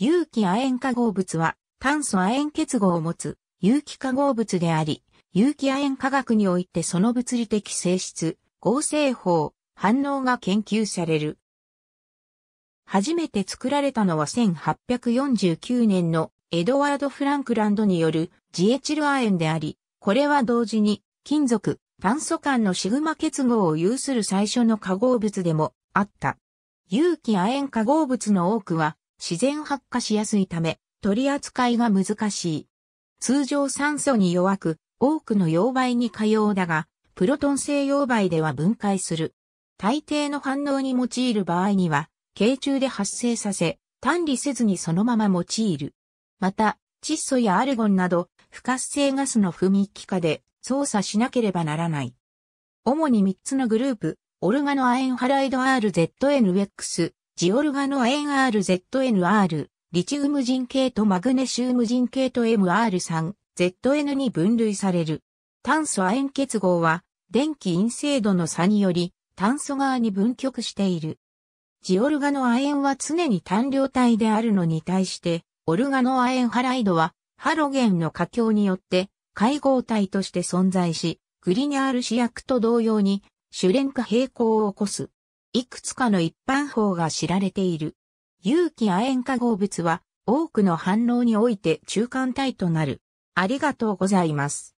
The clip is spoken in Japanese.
有機亜鉛化合物は炭素亜鉛結合を持つ有機化合物であり、有機亜鉛化学においてその物理的性質、合成法、反応が研究される。初めて作られたのは1849年のエドワード・フランクランドによるジエチル亜鉛であり、これは同時に金属、炭素間のシグマ結合を有する最初の化合物でもあった。有機亜鉛化合物の多くは自然発火しやすいため、取り扱いが難しい。通常酸素に弱く、多くの溶媒に可用だが、プロトン製溶媒では分解する。大抵の反応に用いる場合には、形中で発生させ、単理せずにそのまま用いる。また、窒素やアルゴンなど、不活性ガスの不密気化で操作しなければならない。主に3つのグループ、オルガノアエンハライド RZNX、ジオルガのー RZNR、リチウム人系とマグネシウム人系と MR3、ZN に分類される。炭素亜鉛結合は、電気陰性度の差により、炭素側に分極している。ジオルガの亜鉛は常に単量体であるのに対して、オルガの亜鉛ハライドは、ハロゲンの過強によって、会合体として存在し、グリニャール試薬と同様に、主連化平行を起こす。いくつかの一般法が知られている。有機亜鉛化合物は多くの反応において中間体となる。ありがとうございます。